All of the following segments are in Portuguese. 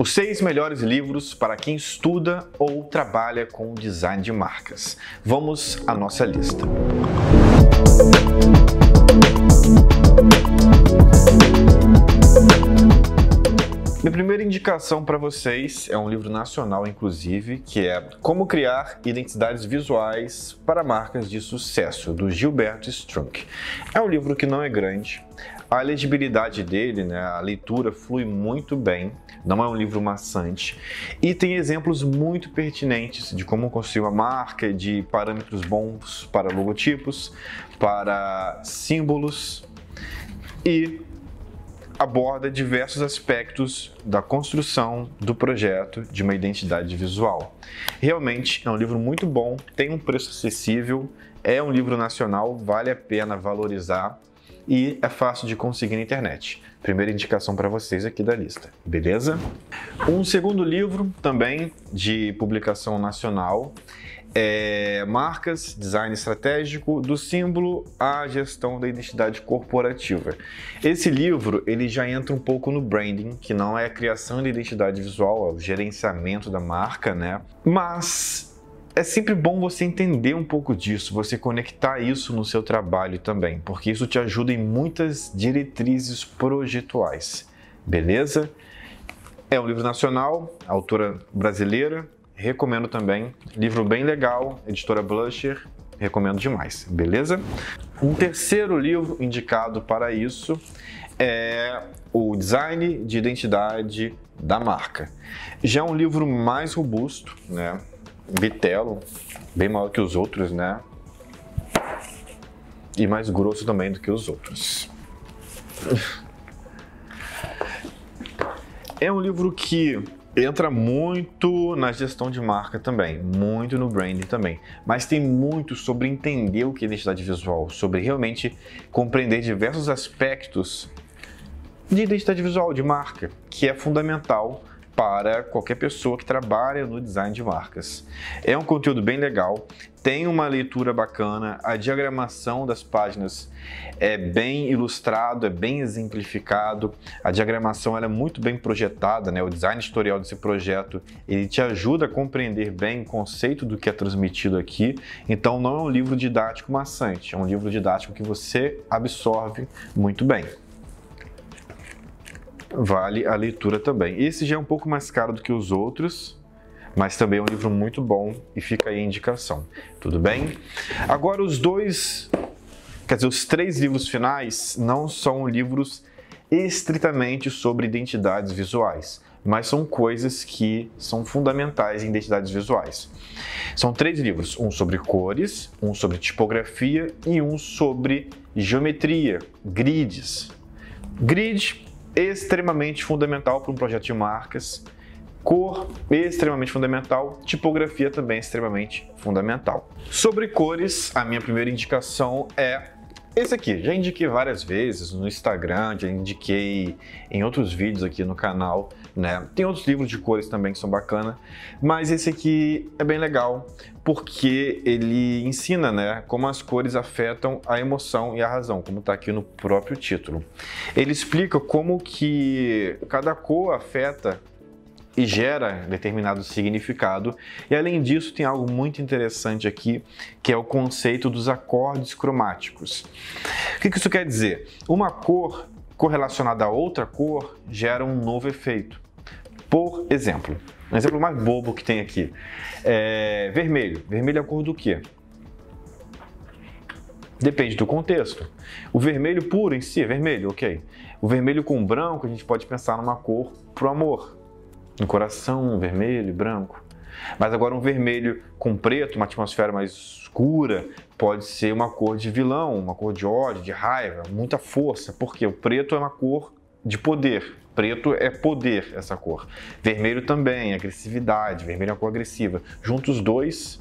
Os seis melhores livros para quem estuda ou trabalha com design de marcas. Vamos à nossa lista. Meu primeiro indicação para vocês é um livro nacional, inclusive, que é Como Criar Identidades Visuais para Marcas de Sucesso, do Gilberto Strunk. É um livro que não é grande, a legibilidade dele, né, a leitura flui muito bem, não é um livro maçante e tem exemplos muito pertinentes de como construir uma marca, de parâmetros bons para logotipos, para símbolos e aborda diversos aspectos da construção do projeto de uma identidade visual. Realmente é um livro muito bom, tem um preço acessível, é um livro nacional, vale a pena valorizar e é fácil de conseguir na internet. Primeira indicação para vocês aqui da lista, beleza? Um segundo livro também de publicação nacional é, marcas, design estratégico, do símbolo à gestão da identidade corporativa. Esse livro ele já entra um pouco no branding, que não é a criação de identidade visual, é o gerenciamento da marca, né? Mas é sempre bom você entender um pouco disso, você conectar isso no seu trabalho também, porque isso te ajuda em muitas diretrizes projetuais, beleza? É um livro nacional, autora brasileira, recomendo também. Livro bem legal, editora Blusher, recomendo demais, beleza? Um terceiro livro indicado para isso é o Design de Identidade da Marca. Já é um livro mais robusto, né? Bitelo, bem maior que os outros, né? E mais grosso também do que os outros. É um livro que entra muito na gestão de marca também, muito no branding também, mas tem muito sobre entender o que é identidade visual, sobre realmente compreender diversos aspectos de identidade visual de marca, que é fundamental para qualquer pessoa que trabalha no design de marcas. É um conteúdo bem legal, tem uma leitura bacana, a diagramação das páginas é bem ilustrado, é bem exemplificado, a diagramação é muito bem projetada, né? o design editorial desse projeto ele te ajuda a compreender bem o conceito do que é transmitido aqui, então não é um livro didático maçante, é um livro didático que você absorve muito bem vale a leitura também. Esse já é um pouco mais caro do que os outros, mas também é um livro muito bom e fica aí a indicação. Tudo bem? Agora, os dois, quer dizer, os três livros finais não são livros estritamente sobre identidades visuais, mas são coisas que são fundamentais em identidades visuais. São três livros: um sobre cores, um sobre tipografia e um sobre geometria, grids. Grid extremamente fundamental para um projeto de marcas. Cor, extremamente fundamental. Tipografia também extremamente fundamental. Sobre cores, a minha primeira indicação é esse aqui. Já indiquei várias vezes no Instagram, já indiquei em outros vídeos aqui no canal. Né? Tem outros livros de cores também que são bacana, mas esse aqui é bem legal porque ele ensina, né, como as cores afetam a emoção e a razão, como está aqui no próprio título. Ele explica como que cada cor afeta e gera determinado significado. E além disso, tem algo muito interessante aqui, que é o conceito dos acordes cromáticos. O que isso quer dizer? Uma cor correlacionada a outra cor gera um novo efeito. Por exemplo, um exemplo mais bobo que tem aqui é vermelho. Vermelho é a cor do quê? Depende do contexto. O vermelho puro em si é vermelho, ok. O vermelho com branco a gente pode pensar numa cor pro amor, no coração, vermelho, branco. Mas agora um vermelho com preto, uma atmosfera mais escura, pode ser uma cor de vilão, uma cor de ódio, de raiva, muita força, porque o preto é uma cor de poder. Preto é poder, essa cor. Vermelho também, agressividade. Vermelho é uma cor agressiva. Juntos os dois,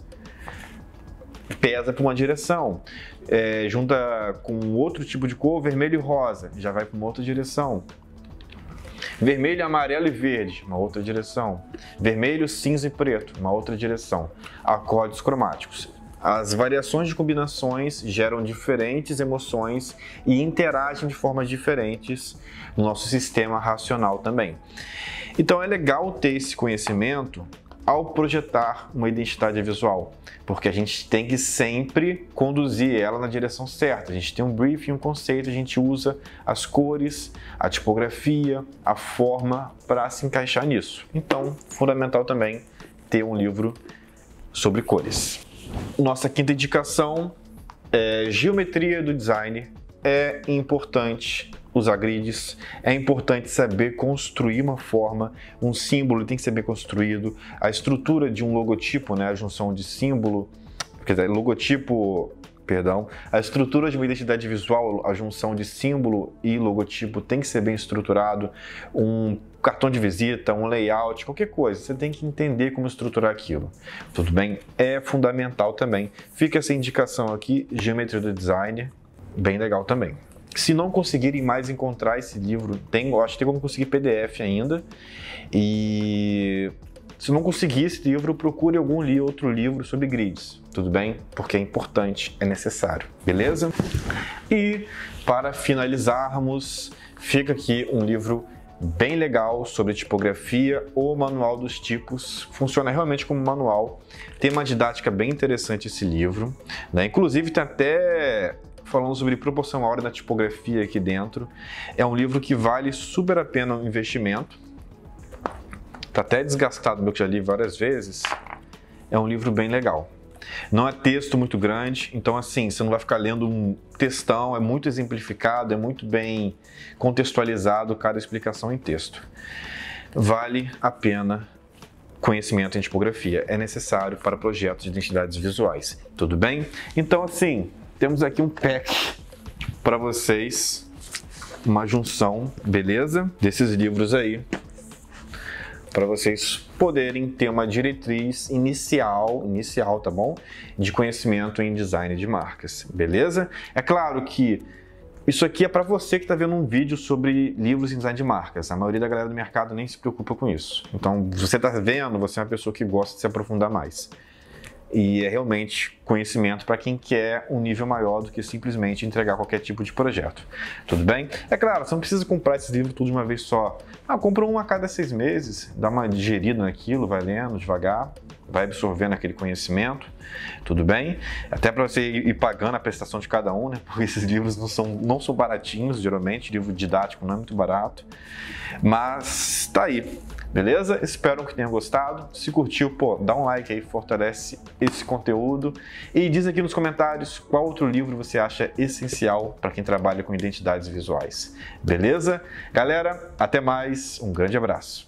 pesa para uma direção. É, junta com outro tipo de cor, vermelho e rosa, já vai para uma outra direção. Vermelho, amarelo e verde, uma outra direção. Vermelho, cinza e preto, uma outra direção. Acordes cromáticos. As variações de combinações geram diferentes emoções e interagem de formas diferentes no nosso sistema racional também. Então é legal ter esse conhecimento ao projetar uma identidade visual, porque a gente tem que sempre conduzir ela na direção certa. A gente tem um briefing, um conceito, a gente usa as cores, a tipografia, a forma para se encaixar nisso. Então, fundamental também ter um livro sobre cores. Nossa quinta indicação é geometria do design. É importante usar grids, é importante saber construir uma forma, um símbolo tem que ser bem construído, a estrutura de um logotipo, né, a junção de símbolo, quer dizer, logotipo perdão. A estrutura de uma identidade visual, a junção de símbolo e logotipo tem que ser bem estruturado. Um cartão de visita, um layout, qualquer coisa, você tem que entender como estruturar aquilo. Tudo bem? É fundamental também. Fica essa indicação aqui, Geometria do Design, bem legal também. Se não conseguirem mais encontrar esse livro, tem, acho que tem como conseguir PDF ainda. E se não conseguir esse livro, procure algum li outro livro sobre grids, tudo bem? Porque é importante, é necessário, beleza? E para finalizarmos, fica aqui um livro bem legal sobre tipografia ou manual dos tipos. Funciona realmente como manual. Tem uma didática bem interessante esse livro. Né? Inclusive tem tá até falando sobre proporção áurea da tipografia aqui dentro. É um livro que vale super a pena o investimento está até desgastado, meu que já li várias vezes, é um livro bem legal. Não é texto muito grande, então assim, você não vai ficar lendo um textão, é muito exemplificado, é muito bem contextualizado cada explicação em texto. Vale a pena conhecimento em tipografia, é necessário para projetos de identidades visuais, tudo bem? Então assim, temos aqui um pack para vocês, uma junção, beleza? Desses livros aí para vocês poderem ter uma diretriz inicial, inicial, tá bom? De conhecimento em design de marcas, beleza? É claro que isso aqui é para você que está vendo um vídeo sobre livros em design de marcas. A maioria da galera do mercado nem se preocupa com isso. Então, você está vendo, você é uma pessoa que gosta de se aprofundar mais e é realmente conhecimento para quem quer um nível maior do que simplesmente entregar qualquer tipo de projeto. Tudo bem? É claro, você não precisa comprar esses livros tudo de uma vez só. Ah, compra um a cada seis meses, dá uma digerida naquilo, vai lendo devagar, vai absorvendo aquele conhecimento, tudo bem? Até para você ir pagando a prestação de cada um, né? Porque esses livros não são, não são baratinhos, geralmente, livro didático não é muito barato. Mas tá aí, beleza? Espero que tenham gostado. Se curtiu, pô, dá um like aí, fortalece esse conteúdo. E diz aqui nos comentários qual outro livro você acha essencial para quem trabalha com identidades visuais, beleza? Galera, até mais, um grande abraço.